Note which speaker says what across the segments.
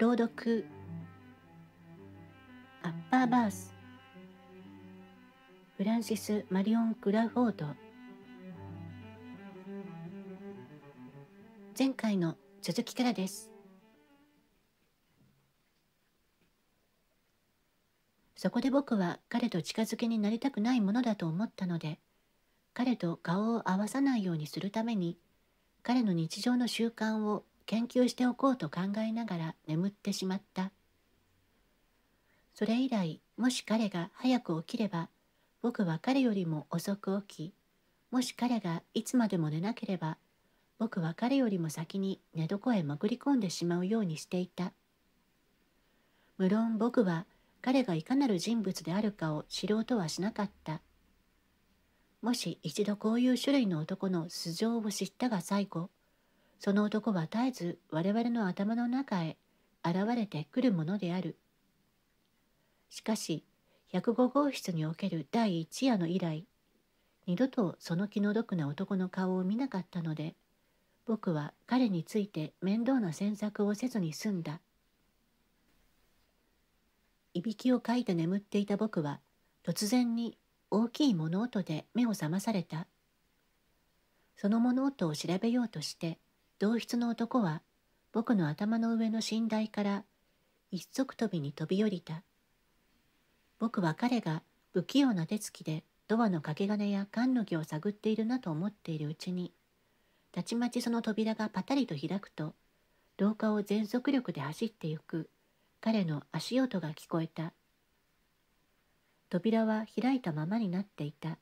Speaker 1: 朗読アッパーバースフランシス・マリオン・グラフォード前回の続きからですそこで僕は彼と近づけになりたくないものだと思ったので彼と顔を合わさないようにするために彼の日常の習慣を研究しておこうと考えながら眠ってしまったそれ以来もし彼が早く起きれば僕は彼よりも遅く起きもし彼がいつまでも寝なければ僕は彼よりも先に寝床へ潜り込んでしまうようにしていた無論僕は彼がいかなる人物であるかを知ろうとはしなかったもし一度こういう種類の男の素性を知ったが最後その男は絶えず我々の頭の中へ現れてくるものである。しかし105号室における第一夜の以来二度とその気の毒な男の顔を見なかったので僕は彼について面倒な詮索をせずに済んだ。いびきをかいて眠っていた僕は突然に大きい物音で目を覚まされた。その物音を調べようとして同室の男は僕の頭の上の寝台から一足飛びに飛び降りた。僕は彼が不器用な手つきでドアの掛け金や缶の木を探っているなと思っているうちに、たちまちその扉がパタリと開くと、廊下を全速力で走ってゆく彼の足音が聞こえた。扉は開いたままになっていた。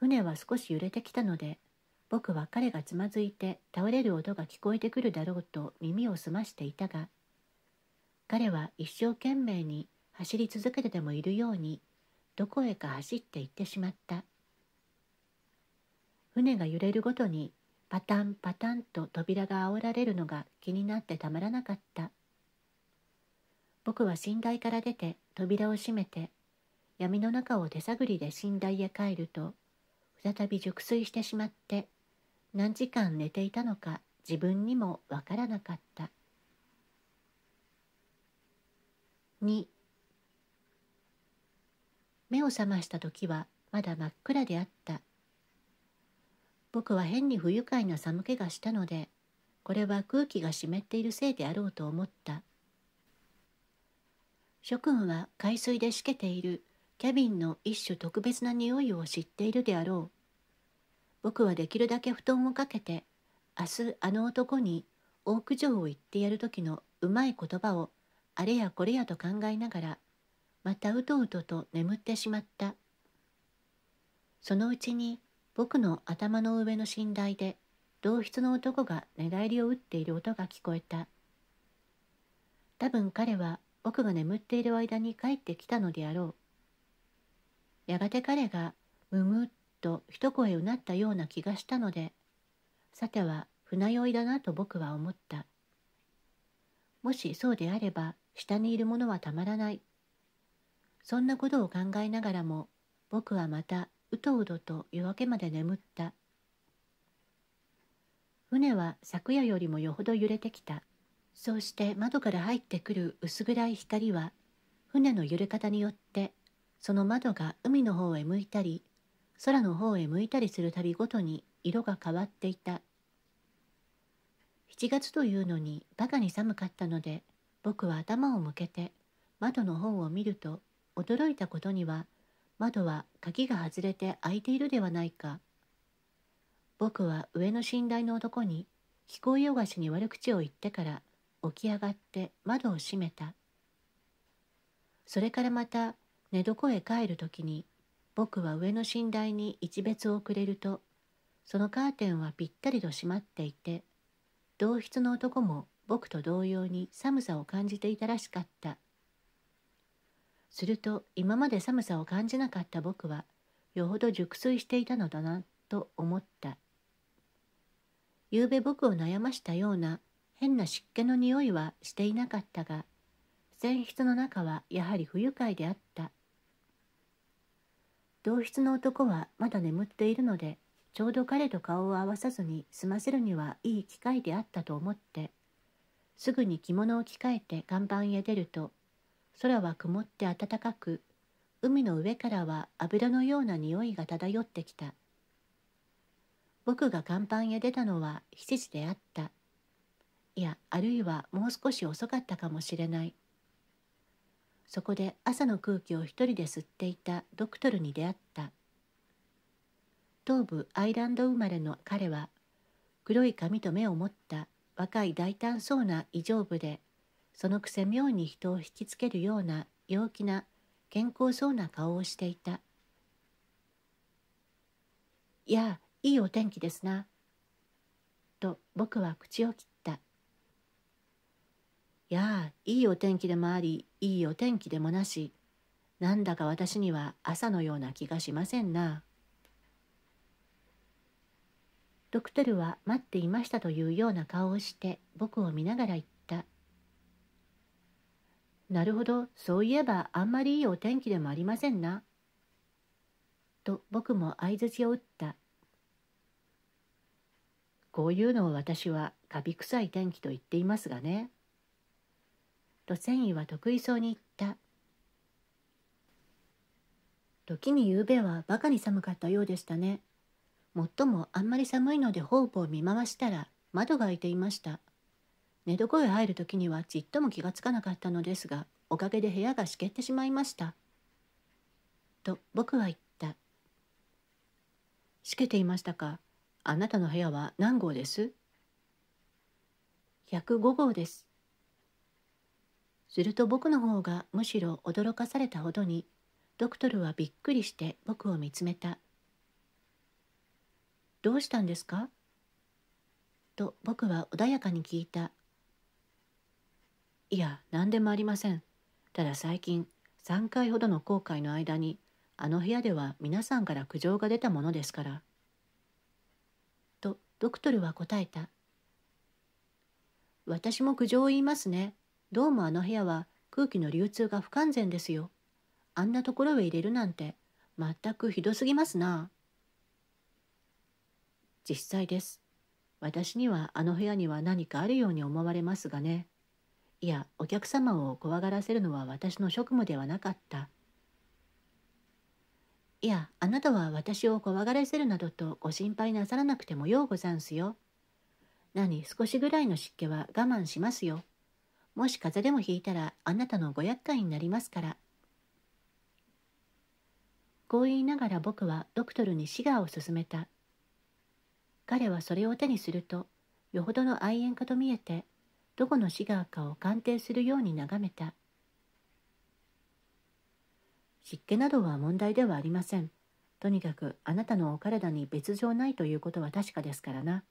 Speaker 1: 船は少し揺れてきたので、僕は彼がつまずいて倒れる音が聞こえてくるだろうと耳を澄ましていたが彼は一生懸命に走り続けてでもいるようにどこへか走って行ってしまった船が揺れるごとにパタンパタンと扉が煽られるのが気になってたまらなかった僕は寝台から出て扉を閉めて闇の中を手探りで寝台へ帰ると再び熟睡してしまって何時間寝ていたのか自分にもわからなかった2目を覚ました時はまだ真っ暗であった僕は変に不愉快な寒気がしたのでこれは空気が湿っているせいであろうと思った諸君は海水でしけているキャビンの一種特別な匂いを知っているであろう僕はできるだけ布団をかけて明日あの男に大九条を言ってやる時のうまい言葉をあれやこれやと考えながらまたうとうとと眠ってしまったそのうちに僕の頭の上の寝台で同室の男が寝返りを打っている音が聞こえた多分彼は僕が眠っている間に帰ってきたのであろうやがて彼がむむっと一声うなったような気がしたのでさては船酔いだなと僕は思ったもしそうであれば下にいるものはたまらないそんなことを考えながらも僕はまたうとうとと夜明けまで眠った船は昨夜よりもよほど揺れてきたそうして窓から入ってくる薄暗い光は船の揺れ方によってその窓が海の方へ向いたり空の方へ向いたりするたびごとに色が変わっていた7月というのにバカに寒かったので僕は頭を向けて窓の方を見ると驚いたことには窓は鍵が外れて開いているではないか僕は上の寝台の男に聞こえ菓子しに悪口を言ってから起き上がって窓を閉めたそれからまた寝床へ帰る時に僕は上の寝台に一別をくれるとそのカーテンはぴったりと閉まっていて同室の男も僕と同様に寒さを感じていたらしかったすると今まで寒さを感じなかった僕はよほど熟睡していたのだなと思った昨べ僕を悩ましたような変な湿気の匂いはしていなかったが泉室の中はやはり不愉快であった同室の男はまだ眠っているのでちょうど彼と顔を合わさずに済ませるにはいい機会であったと思ってすぐに着物を着替えて看板へ出ると空は曇って暖かく海の上からは油のような匂いが漂ってきた僕が甲板へ出たのは7時であったいやあるいはもう少し遅かったかもしれないそこで朝の空気を一人で吸っていたドクトルに出会った東部アイランド生まれの彼は黒い髪と目を持った若い大胆そうな異常部でそのくせ妙に人を引きつけるような陽気な健康そうな顔をしていた「いやいいお天気ですな」と僕は口を切った。やあいいお天気でもありいいお天気でもなしなんだか私には朝のような気がしませんな。ドクトルは待っていましたというような顔をして僕を見ながら言った。なるほど、そういえばあんまりいいお天気でもありませんな。と僕も相づちを打った。こういうのを私はカビ臭い天気と言っていますがね。と繊維は得意そうに言った。時に夕べはバカに寒かったようでしたね。もっともあんまり寒いので方々を見回したら窓が開いていました。寝床へ入る時にはちっとも気がつかなかったのですが、おかげで部屋がしけってしまいました。と僕は言った。しけていましたか。あなたの部屋は何号です ?105 号です。すると僕の方がむしろ驚かされたほどにドクトルはびっくりして僕を見つめた。どうしたんですかと僕は穏やかに聞いた。いや、何でもありません。ただ最近3回ほどの後悔の間にあの部屋では皆さんから苦情が出たものですから。とドクトルは答えた。私も苦情を言いますね。どうもあの部屋は空気の流通が不完全ですよ。あんなところへ入れるなんて、全くひどすぎますな。実際です。私にはあの部屋には何かあるように思われますがね。いや、お客様を怖がらせるのは私の職務ではなかった。いや、あなたは私を怖がらせるなどとご心配なさらなくてもようござんすよ。何、少しぐらいの湿気は我慢しますよ。もし風邪でもひいたらあなたのご厄介になりますから。こう言いながら僕はドクトルにシガーを勧めた。彼はそれを手にすると、よほどの愛煙家と見えて、どこのシガーかを鑑定するように眺めた。湿気などは問題ではありません。とにかくあなたのお体に別状ないということは確かですからな。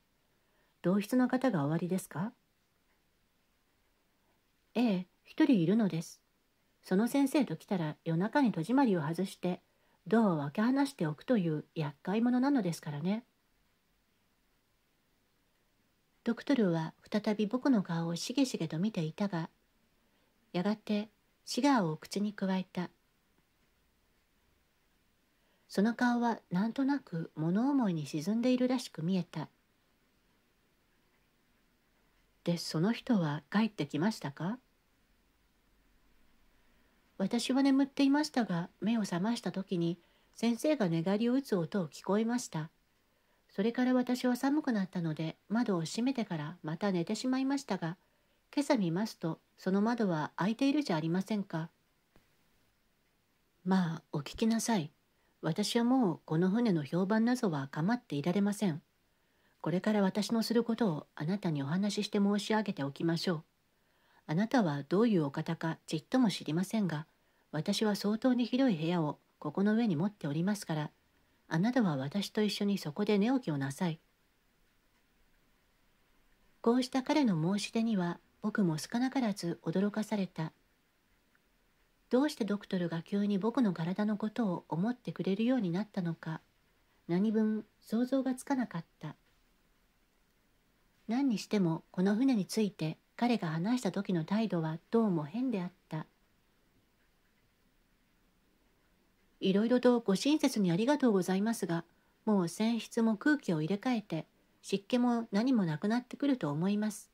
Speaker 1: 同室の方がおありですかええ、一人いるのです。その先生と来たら夜中に戸締まりを外して、ドアを開け放しておくという厄介者なのですからね。ドクトルは再び僕の顔をしげしげと見ていたが、やがてシガーを口にくわえた。その顔はなんとなく物思いに沈んでいるらしく見えた。で、その人は帰ってきましたか私は眠っていましたが目を覚ました時に先生が寝返りを打つ音を聞こえましたそれから私は寒くなったので窓を閉めてからまた寝てしまいましたが今朝見ますとその窓は開いているじゃありませんかまあお聞きなさい私はもうこの船の評判なぞは構っていられませんこれから私のすることをあなたにお話しして申し上げておきましょうあなたはどういうお方かちっとも知りませんが、私は相当に広い部屋をここの上に持っておりますから、あなたは私と一緒にそこで寝起きをなさい。こうした彼の申し出には僕も少なからず驚かされた。どうしてドクトルが急に僕の体のことを思ってくれるようになったのか、何分想像がつかなかった。何にしてもこの船について彼が話した時の態度はどうも変であったいろいろとご親切にありがとうございますがもう泉質も空気を入れ替えて湿気も何もなくなってくると思います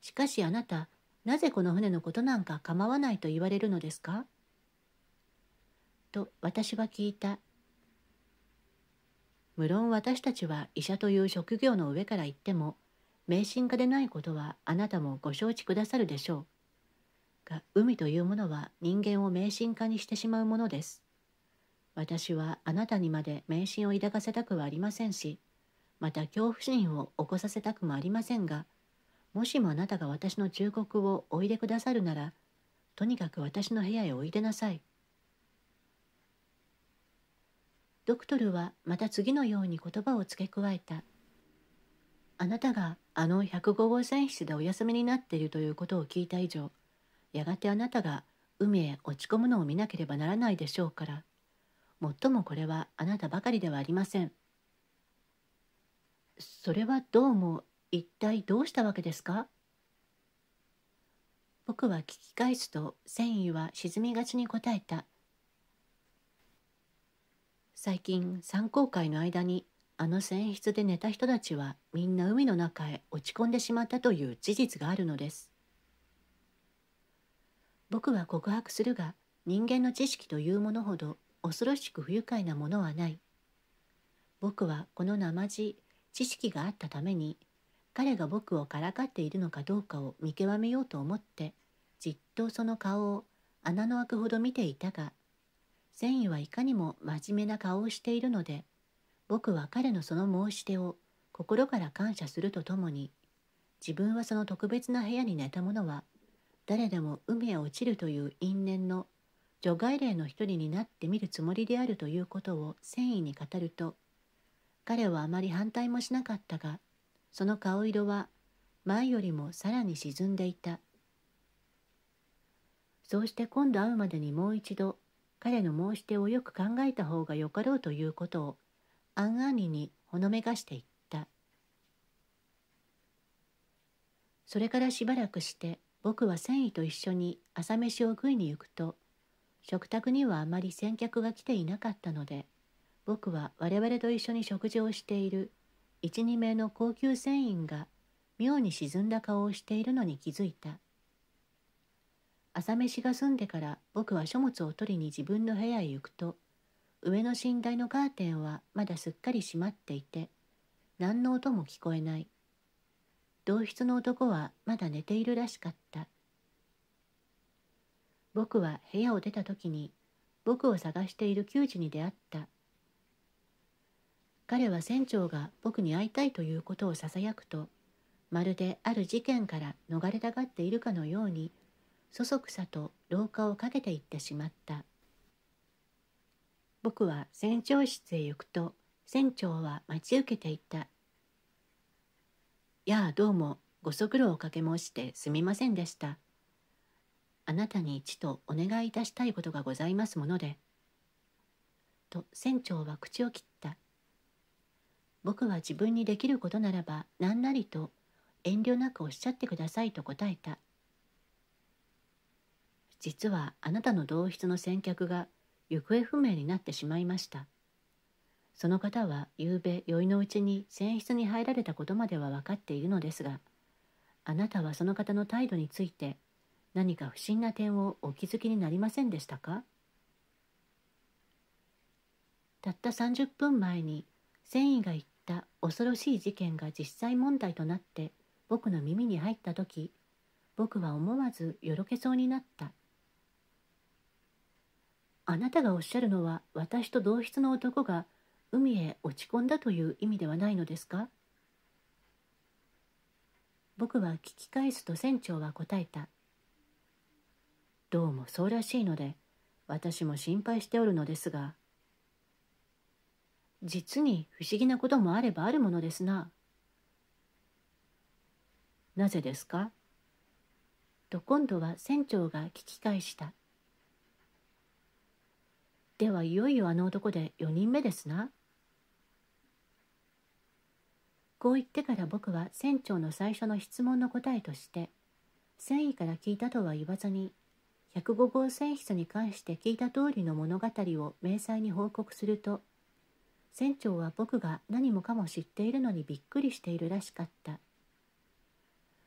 Speaker 1: しかしあなたなぜこの船のことなんか構わないと言われるのですかと私は聞いた無論私たちは医者という職業の上から言っても迷信家でないことはあなたもご承知くださるでしょう。が海というものは人間を迷信家にしてしまうものです。私はあなたにまで迷信を抱かせたくはありませんし、また恐怖心を起こさせたくもありませんが、もしもあなたが私の忠告をおいでくださるなら、とにかく私の部屋へおいでなさい。ドクトルはまた次のように言葉を付け加えた。あなたがあの105号船室でお休みになっているということを聞いた以上やがてあなたが海へ落ち込むのを見なければならないでしょうからもっともこれはあなたばかりではありませんそれはどうも一体どうしたわけですか僕は聞き返すと繊維は沈みがちに答えた最近参考会の間にあの船室で寝た人たちはみんな海の中へ落ち込んでしまったという事実があるのです。僕は告白するが人間の知識というものほど恐ろしく不愉快なものはない。僕はこの生地知識があったために彼が僕をからかっているのかどうかを見極めようと思ってじっとその顔を穴の開くほど見ていたが繊維はいかにも真面目な顔をしているので僕は彼のその申し出を心から感謝するとともに自分はその特別な部屋に寝た者は誰でも海へ落ちるという因縁の除外例の一人になってみるつもりであるということを繊維に語ると彼はあまり反対もしなかったがその顔色は前よりもさらに沈んでいたそうして今度会うまでにもう一度彼の申し出をよく考えた方がよかろうということをあんにほのめかしていったそれからしばらくして僕は繊維と一緒に朝飯を食いに行くと食卓にはあまり先客が来ていなかったので僕は我々と一緒に食事をしている1二名の高級船員が妙に沈んだ顔をしているのに気づいた朝飯が済んでから僕は書物を取りに自分の部屋へ行くと上の寝台のカーテンはまだすっかり閉まっていて何の音も聞こえない同室の男はまだ寝ているらしかった僕は部屋を出た時に僕を探している球児に出会った彼は船長が僕に会いたいということをささやくとまるである事件から逃れたがっているかのようにそそくさと廊下をかけていってしまった。僕は船長室へ行くと船長は待ち受けていた「やあどうもご足労をかけ申してすみませんでした」「あなたに一度お願いいたしたいことがございますもので」と船長は口を切った僕は自分にできることならば何なりと遠慮なくおっしゃってくださいと答えた実はあなたの同室の先客が行方不明になってしまいましたその方は夕べ宵のうちに船室に入られたことまでは分かっているのですがあなたはその方の態度について何か不審な点をお気づきになりませんでしたかたった30分前に繊維が言った恐ろしい事件が実際問題となって僕の耳に入った時僕は思わずよろけそうになったあなたがおっしゃるのは私と同室の男が海へ落ち込んだという意味ではないのですか僕は聞き返すと船長は答えた。どうもそうらしいので私も心配しておるのですが実に不思議なこともあればあるものですな。なぜですかと今度は船長が聞き返した。ではいよいよあの男で4人目ですな。こう言ってから僕は船長の最初の質問の答えとして繊維から聞いたとは言わずに105号船室に関して聞いた通りの物語を明細に報告すると船長は僕が何もかも知っているのにびっくりしているらしかった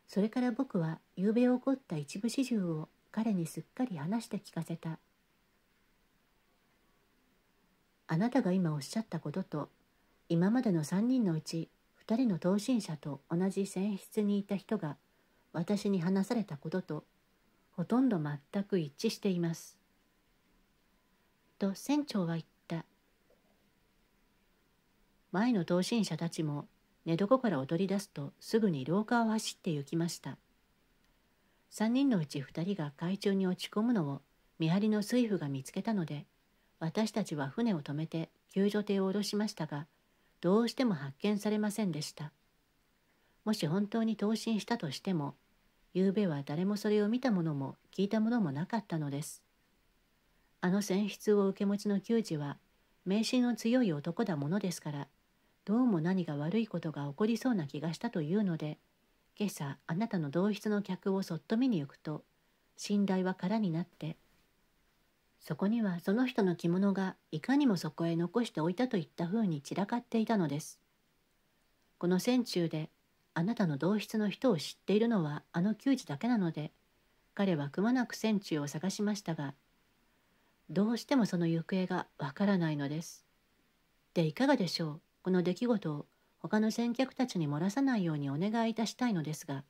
Speaker 1: それから僕は夕べ起こった一部始終を彼にすっかり話して聞かせたあなたが今おっしゃったことと今までの3人のうち2人の当身者と同じ船室にいた人が私に話されたこととほとんど全く一致しています。と船長は言った前の当身者たちも寝床から踊り出すとすぐに廊下を走って行きました3人のうち2人が海中に落ち込むのを見張りの水夫が見つけたので私たちは船を止めて救助艇を下ろしましたがどうしても発見されませんでしたもし本当に投進したとしても昨夜は誰もそれを見たものも聞いたものもなかったのですあの選出を受け持ちの球児は迷信の強い男だものですからどうも何か悪いことが起こりそうな気がしたというので今朝あなたの同室の客をそっと見に行くと寝台は空になってそこにはその人の着物がいかにもそこへ残しておいたといったふうに散らかっていたのです。この戦中であなたの同室の人を知っているのはあの球児だけなので彼はくまなく戦中を探しましたがどうしてもその行方がわからないのです。でいかがでしょうこの出来事を他の先客たちに漏らさないようにお願いいたしたいのですが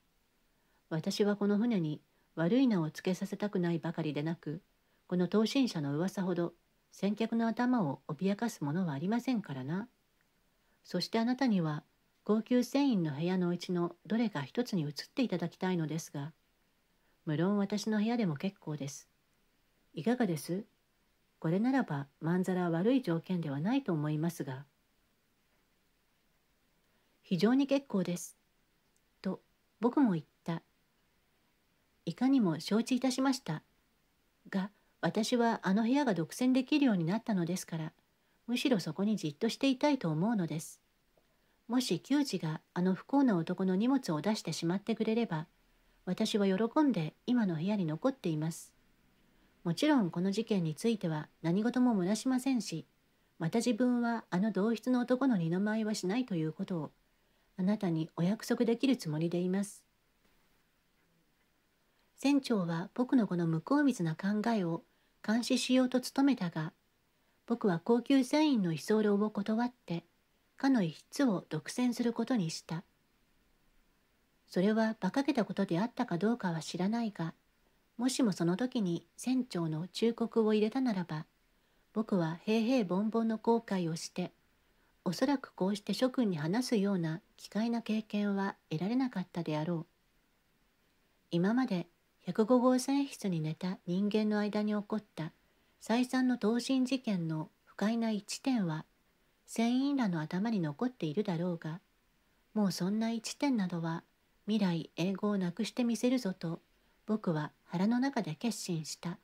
Speaker 1: 私はこの船に悪い名をつけさせたくないばかりでなくこの当身者の噂ほど先客の頭を脅かすものはありませんからな。そしてあなたには高級船員の部屋のうちのどれか一つに移っていただきたいのですが、無論私の部屋でも結構です。いかがですこれならばまんざら悪い条件ではないと思いますが。非常に結構です。と僕も言った。いかにも承知いたしました。が、私はあの部屋が独占できるようになったのですからむしろそこにじっとしていたいと思うのですもし球児があの不幸な男の荷物を出してしまってくれれば私は喜んで今の部屋に残っていますもちろんこの事件については何事も漏らしませんしまた自分はあの同室の男の二の舞はしないということをあなたにお約束できるつもりでいます船長は僕のこの向こう水な考えを監視しようと努めたが僕は高級船員の居候を断ってかの一室を独占することにしたそれは馬鹿げたことであったかどうかは知らないがもしもその時に船長の忠告を入れたならば僕は平々凡々の後悔をしておそらくこうして諸君に話すような奇怪な経験は得られなかったであろう今まで105号線室に寝た人間の間に起こった再三の投身事件の不快な一点は船員らの頭に残っているだろうがもうそんな一点などは未来英語をなくしてみせるぞと僕は腹の中で決心した。